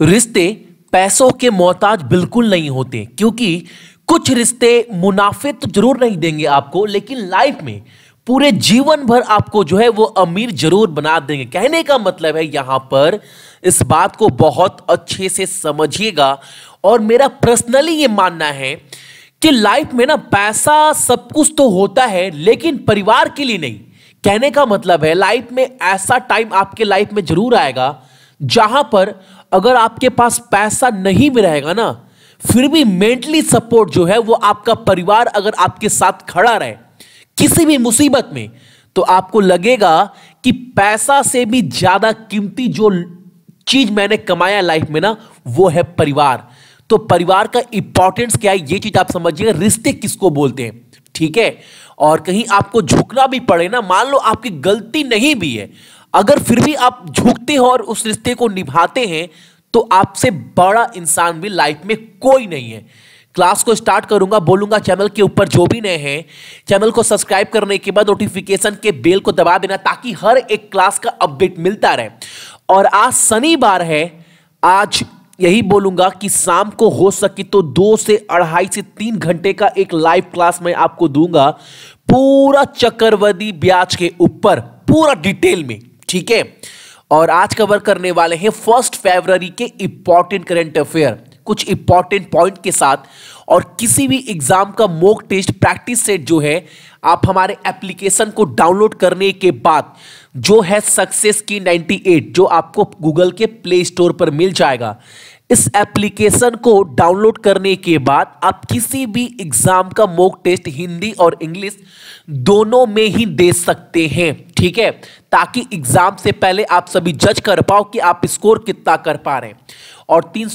रिश्ते पैसों के मोहताज बिल्कुल नहीं होते क्योंकि कुछ रिश्ते मुनाफे तो जरूर नहीं देंगे आपको लेकिन लाइफ में पूरे जीवन भर आपको जो है वो अमीर जरूर बना देंगे कहने का मतलब है यहाँ पर इस बात को बहुत अच्छे से समझिएगा और मेरा पर्सनली ये मानना है कि लाइफ में ना पैसा सब कुछ तो होता है लेकिन परिवार के लिए नहीं कहने का मतलब है लाइफ में ऐसा टाइम आपके लाइफ में जरूर आएगा जहां पर अगर आपके पास पैसा नहीं भी रहेगा ना फिर भी मेंटली सपोर्ट जो है वो आपका परिवार अगर आपके साथ खड़ा रहे किसी भी मुसीबत में तो आपको लगेगा कि पैसा से भी ज्यादा कीमती जो चीज मैंने कमाया लाइफ में ना वो है परिवार तो परिवार का इंपॉर्टेंस क्या है ये चीज आप समझिए रिश्ते किसको बोलते हैं ठीक है और कहीं आपको झुकना भी पड़े ना मान लो आपकी गलती नहीं भी है अगर फिर भी आप झुकते हो और उस रिश्ते को निभाते हैं तो आपसे बड़ा इंसान भी लाइफ में कोई नहीं है क्लास को स्टार्ट करूंगा बोलूंगा चैनल के ऊपर जो भी नए हैं चैनल को सब्सक्राइब करने के बाद नोटिफिकेशन के बेल को दबा देना ताकि हर एक क्लास का अपडेट मिलता रहे और आज शनिवार है आज यही बोलूंगा कि शाम को हो सके तो दो से अढ़ाई से तीन घंटे का एक लाइव क्लास मैं आपको दूंगा पूरा चक्रवर्ती ब्याज के ऊपर पूरा डिटेल में ठीक है और आज कवर करने वाले हैं फर्स्ट फेबररी के इंपॉर्टेंट करेंट अफेयर कुछ इंपॉर्टेंट पॉइंट के साथ और किसी भी एग्जाम का मोक टेस्ट प्रैक्टिस सेट जो है आप हमारे एप्लीकेशन को डाउनलोड करने के बाद जो है सक्सेस की 98 जो आपको गूगल के प्ले स्टोर पर मिल जाएगा इस एप्लीकेशन को डाउनलोड करने के बाद आप किसी भी एग्जाम का मोक टेस्ट हिंदी और इंग्लिश दोनों में ही दे सकते हैं ठीक है ताकि एग्जाम से पहले आप सभी जज कर पाओ कि आप स्कोर कितना कर पा रहे हैं और तीन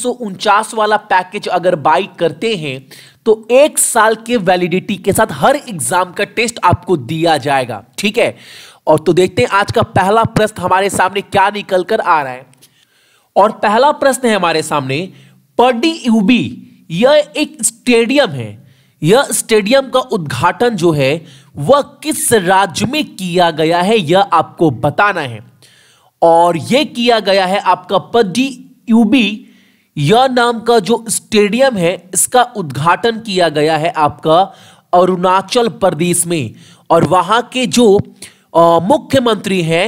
वाला पैकेज अगर बाई करते हैं तो एक साल के वैलिडिटी के साथ हर एग्जाम का टेस्ट आपको दिया जाएगा ठीक है और तो देखते हैं आज का पहला प्रश्न हमारे सामने क्या निकल कर आ रहा है और पहला प्रश्न है हमारे सामने पडी यूबी यह एक स्टेडियम है यह स्टेडियम का उद्घाटन जो है वह किस राज्य में किया गया है यह आपको बताना है और यह किया गया है आपका पडी यूबी यह नाम का जो स्टेडियम है इसका उद्घाटन किया गया है आपका अरुणाचल प्रदेश में और वहां के जो मुख्यमंत्री हैं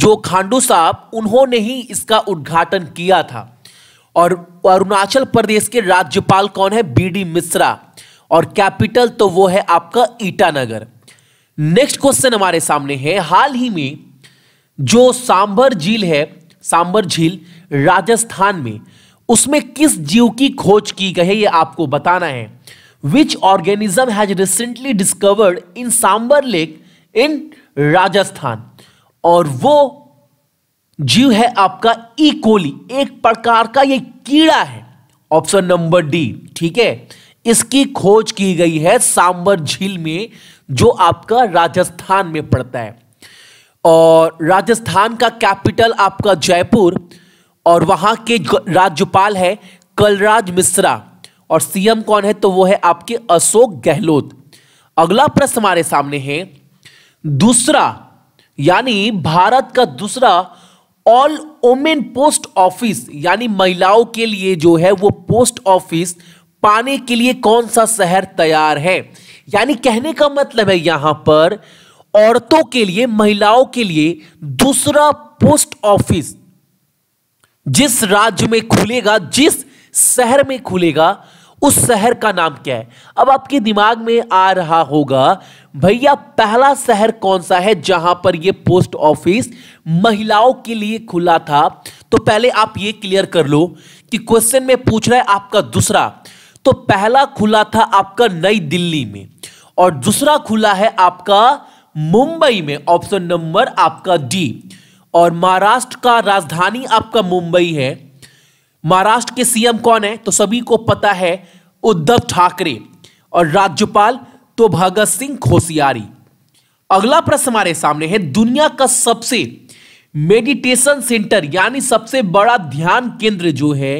जो खांडू साहब उन्होंने ही इसका उद्घाटन किया था और अरुणाचल प्रदेश के राज्यपाल कौन है बी डी मिश्रा और कैपिटल तो वो है आपका ईटानगर नेक्स्ट क्वेश्चन हमारे सामने है हाल ही में जो सांबर झील है सांबर झील राजस्थान में उसमें किस जीव की खोज की गई है ये आपको बताना है which organism has recently discovered in Sambhar lake in Rajasthan और वो जीव है आपका ई e. कोली एक प्रकार का ये कीड़ा है ऑप्शन नंबर डी ठीक है इसकी खोज की गई है सांबर झील में जो आपका राजस्थान में पड़ता है और राजस्थान का कैपिटल आपका जयपुर और वहां के राज्यपाल है कलराज मिश्रा और सीएम कौन है तो वो है आपके अशोक गहलोत अगला प्रश्न हमारे सामने है दूसरा यानी भारत का दूसरा ऑल ओमेन पोस्ट ऑफिस यानी महिलाओं के लिए जो है वो पोस्ट ऑफिस पाने के लिए कौन सा शहर तैयार है यानी कहने का मतलब है यहां पर औरतों के लिए महिलाओं के लिए दूसरा पोस्ट ऑफिस जिस राज्य में खुलेगा जिस शहर में खुलेगा उस शहर का नाम क्या है अब आपके दिमाग में आ रहा होगा भैया पहला शहर कौन सा है जहां पर यह पोस्ट ऑफिस महिलाओं के लिए खुला था तो पहले आप यह क्लियर कर लो कि क्वेश्चन में पूछ रहा है आपका दूसरा तो पहला खुला था आपका नई दिल्ली में और दूसरा खुला है आपका मुंबई में ऑप्शन नंबर आपका डी और महाराष्ट्र का राजधानी आपका मुंबई है महाराष्ट्र के सीएम कौन है तो सभी को पता है उद्धव ठाकरे और राज्यपाल तो भगत सिंह खोसियारी अगला प्रश्न हमारे सामने है दुनिया का सबसे मेडिटेशन सेंटर यानी सबसे बड़ा ध्यान केंद्र जो है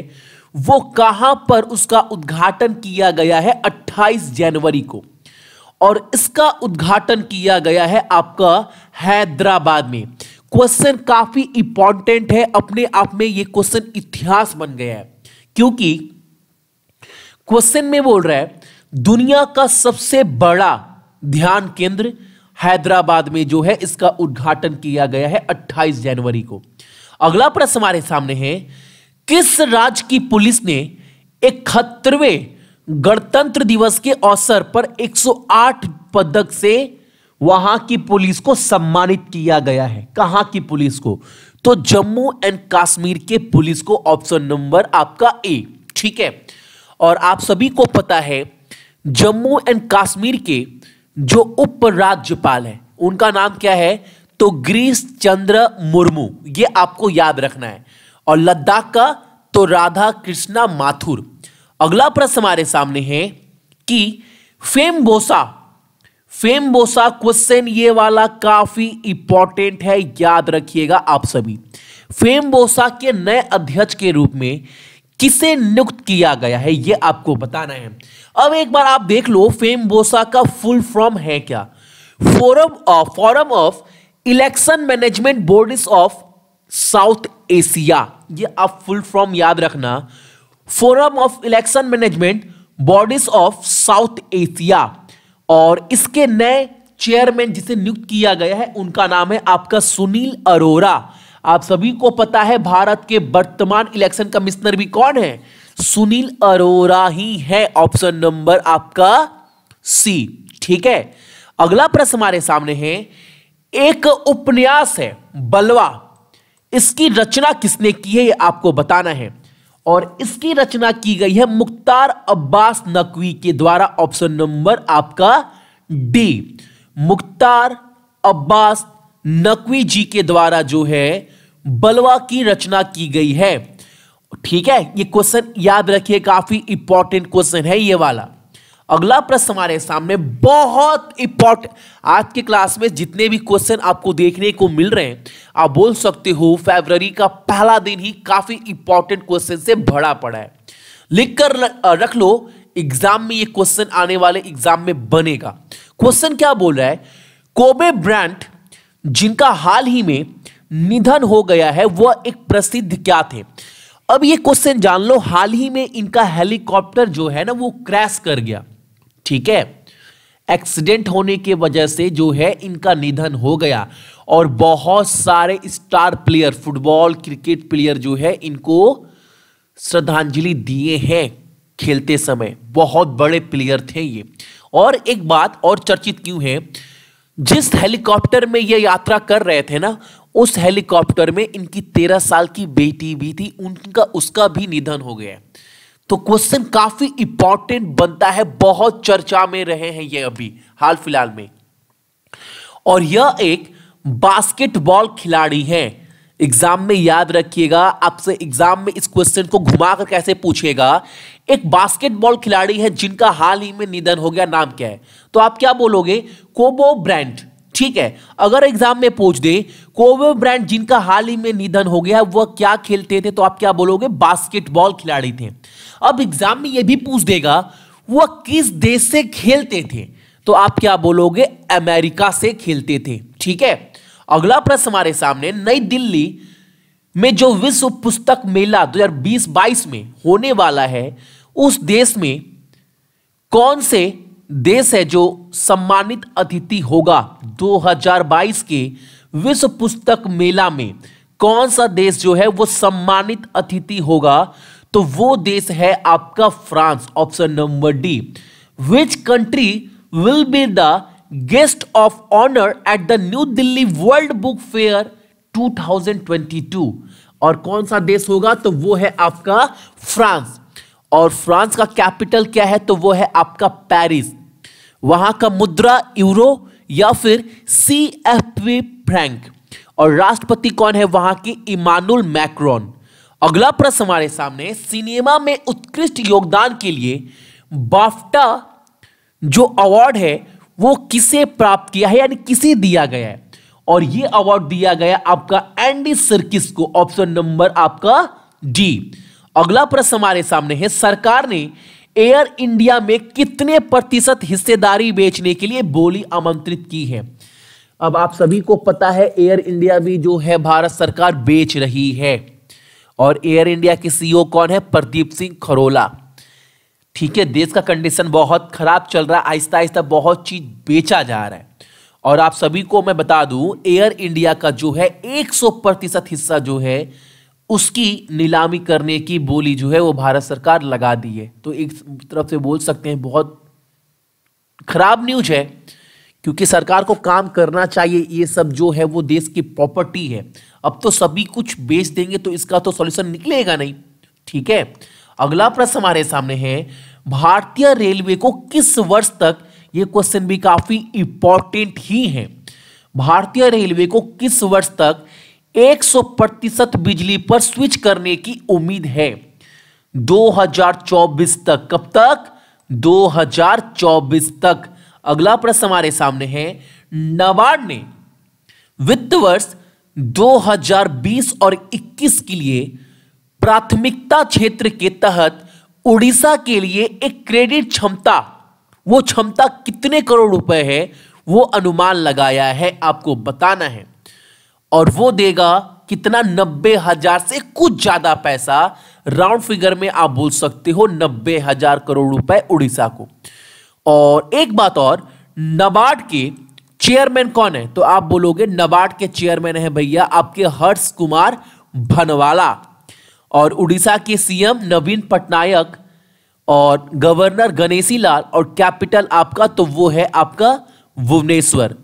वो कहां पर उसका उद्घाटन किया गया है 28 जनवरी को और इसका उद्घाटन किया गया है आपका हैदराबाद में क्वेश्चन काफी इंपॉर्टेंट है अपने आप में ये क्वेश्चन इतिहास बन गया है क्योंकि क्वेश्चन में बोल रहा है दुनिया का सबसे बड़ा ध्यान केंद्र हैदराबाद में जो है इसका उद्घाटन किया गया है 28 जनवरी को अगला प्रश्न हमारे सामने है किस राज्य की पुलिस ने इकहत्तरवे गणतंत्र दिवस के अवसर पर 108 पदक से वहां की पुलिस को सम्मानित किया गया है कहां की पुलिस को तो जम्मू एंड कश्मीर के पुलिस को ऑप्शन नंबर आपका ए ठीक है और आप सभी को पता है जम्मू एंड कश्मीर के जो उपराज्यपाल है उनका नाम क्या है तो गिरीश चंद्र मुर्मू ये आपको याद रखना है और लद्दाख का तो राधा कृष्णा माथुर अगला प्रश्न हमारे सामने है कि FEMBoSA FEMBoSA question ये वाला काफी इंपॉर्टेंट है याद रखिएगा आप सभी फेम बोसा के नए अध्यक्ष के रूप में किसे नियुक्त किया गया है ये आपको बताना है अब एक बार आप देख लो फेम बोसा का फुल फॉर्म है क्या forum of forum of election management board of South Asia ये आप फुल फॉर्म याद रखना forum of election management bodies of South Asia और इसके नए चेयरमैन जिसे नियुक्त किया गया है उनका नाम है आपका सुनील अरोरा आप सभी को पता है भारत के वर्तमान इलेक्शन कमिश्नर भी कौन है सुनील अरोरा ही है ऑप्शन नंबर आपका सी ठीक है अगला प्रश्न हमारे सामने है एक उपन्यास है बलवा इसकी रचना किसने की है ये आपको बताना है और इसकी रचना की गई है मुख्तार अब्बास नकवी के द्वारा ऑप्शन नंबर आपका डी मुख्तार अब्बास नकवी जी के द्वारा जो है बलवा की रचना की गई है ठीक है ये क्वेश्चन याद रखिए काफी इंपॉर्टेंट क्वेश्चन है ये वाला अगला प्रश्न हमारे सामने बहुत इंपॉर्टेंट आज की क्लास में जितने भी क्वेश्चन आपको देखने को मिल रहे हैं आप बोल सकते हो फरवरी का पहला दिन ही काफी इंपॉर्टेंट क्वेश्चन से भरा पड़ा है लिख कर रख लो एग्जाम में ये क्वेश्चन आने वाले एग्जाम में बनेगा क्वेश्चन क्या बोल रहा है कोबे ब्रांड जिनका हाल ही में निधन हो गया है वह एक प्रसिद्ध क्या थे अब ये क्वेश्चन जान लो हाल ही में इनका हेलीकॉप्टर जो है ना वो क्रैश कर गया ठीक है एक्सीडेंट होने के वजह से जो है इनका निधन हो गया और बहुत सारे star player football cricket player जो है इनको श्रद्धांजलि दिए हैं खेलते समय बहुत बड़े प्लेयर थे ये और एक बात और चर्चित क्यों है जिस हेलीकॉप्टर में ये यात्रा कर रहे थे ना उस हेलीकॉप्टर में इनकी तेरह साल की बेटी भी थी उनका उसका भी निधन हो गया तो क्वेश्चन काफी इंपॉर्टेंट बनता है बहुत चर्चा में रहे हैं ये अभी हाल फिलहाल में और यह एक बास्केटबॉल खिलाड़ी है एग्जाम में याद रखिएगा आपसे एग्जाम में इस क्वेश्चन को घुमाकर कैसे पूछेगा एक बास्केटबॉल खिलाड़ी है जिनका हाल ही में निधन हो गया नाम क्या है तो आप क्या बोलोगे कोबो ब्रांड ठीक है अगर एग्जाम में पूछ दे कोवे ब्रांड जिनका हाल ही में निधन हो गया वह क्या खेलते थे तो आप क्या बोलोगे बास्केटबॉल खिलाड़ी थे अब एग्जाम में यह भी पूछ देगा वह किस देश से खेलते थे तो आप क्या बोलोगे अमेरिका से खेलते थे ठीक है अगला प्रश्न हमारे सामने नई दिल्ली में जो विश्व पुस्तक मेला 2020-22 में होने वाला है उस देश में कौन से देश है जो सम्मानित अतिथि होगा 2022 के विश्व पुस्तक मेला में कौन सा देश जो है वो सम्मानित अतिथि होगा तो वो देश है आपका France option number D which country will be the guest of honour at the New Delhi world book fair 2022 और कौन सा देश होगा तो वो है आपका फ्रांस और फ्रांस का कैपिटल क्या है तो वो है आपका पेरिस वहां का मुद्रा यूरो या फिर सी एफ फ्रैंक और राष्ट्रपति कौन है वहां के इमानुल मैक्रोन अगला प्रश्न हमारे सामने सिनेमा में उत्कृष्ट योगदान के लिए बाफ्टा जो अवार्ड है वो किसे प्राप्त किया है यानी किसे दिया गया है और ये अवार्ड दिया गया आपका एंडी सर्किस को ऑप्शन नंबर आपका डी अगला प्रश्न हमारे सामने है सरकार ने एयर इंडिया में कितने प्रतिशत हिस्सेदारी बेचने के लिए बोली आमंत्रित की है अब आप सभी को पता है एयर इंडिया भी जो है भारत सरकार बेच रही है और एयर इंडिया के सीईओ e कौन है प्रदीप सिंह खरोला ठीक है देश का कंडीशन बहुत खराब चल रहा है आहिस्ता आहिस्ता बहुत चीज बेचा जा रहा है और आप सभी को मैं बता दूं एयर इंडिया का जो है 100 प्रतिशत हिस्सा जो है उसकी नीलामी करने की बोली जो है वो भारत सरकार लगा दी है तो एक तरफ से बोल सकते हैं बहुत खराब न्यूज है क्योंकि सरकार को काम करना चाहिए ये सब जो है वो देश की प्रॉपर्टी है अब तो सभी कुछ बेच देंगे तो इसका तो सॉल्यूशन निकलेगा नहीं ठीक है अगला प्रश्न हमारे सामने है भारतीय रेलवे को किस वर्ष तक ये क्वेश्चन भी काफी इंपॉर्टेंट ही है भारतीय रेलवे को किस वर्ष तक 100 प्रतिशत बिजली पर स्विच करने की उम्मीद है 2024 तक कब तक 2024 तक अगला प्रश्न हमारे सामने है नाबार्ड ने वित्त वर्ष 2020 और 21 के लिए प्राथमिकता क्षेत्र के तहत उड़ीसा के लिए एक क्रेडिट क्षमता वो क्षमता कितने करोड़ रुपए है वो अनुमान लगाया है आपको बताना है और वो देगा कितना नब्बे हजार से कुछ ज्यादा पैसा राउंड फिगर में आप बोल सकते हो नब्बे हजार करोड़ रुपए उड़ीसा को और एक बात और नबार्ड के चेयरमैन कौन है तो आप बोलोगे नबार्ड के चेयरमैन है भैया आपके हर्ष कुमार भनवाला और उड़ीसा के सीएम नवीन पटनायक और गवर्नर गणेशी लाल और कैपिटल आपका तो वो है आपका भुवनेश्वर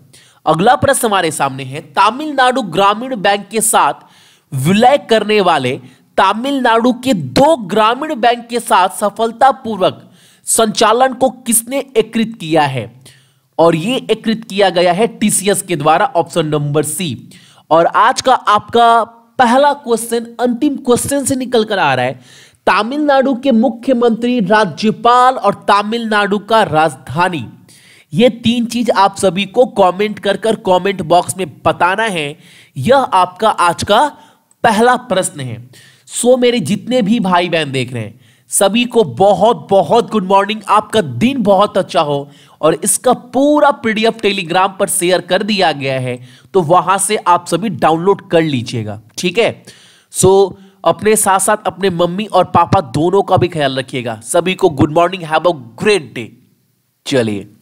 अगला प्रश्न हमारे सामने है तमिलनाडु ग्रामीण बैंक के साथ विलय करने वाले तमिलनाडु के दो ग्रामीण बैंक के साथ सफलतापूर्वक संचालन को किसने एकृत किया है और यह एकृत किया गया है टीसीएस के द्वारा ऑप्शन नंबर सी और आज का आपका पहला क्वेश्चन अंतिम क्वेश्चन से निकल कर आ रहा है तमिलनाडु के मुख्यमंत्री राज्यपाल और तमिलनाडु का राजधानी ये तीन चीज आप सभी को कमेंट कर कर कमेंट बॉक्स में बताना है यह आपका आज का पहला प्रश्न है सो मेरे जितने भी भाई बहन देख रहे हैं सभी को बहुत बहुत गुड मॉर्निंग आपका दिन बहुत अच्छा हो और इसका पूरा पीडीएफ टेलीग्राम पर शेयर कर दिया गया है तो वहां से आप सभी डाउनलोड कर लीजिएगा ठीक है सो अपने साथ साथ अपने मम्मी और पापा दोनों का भी ख्याल रखिएगा सभी को good morning have a great day चलिए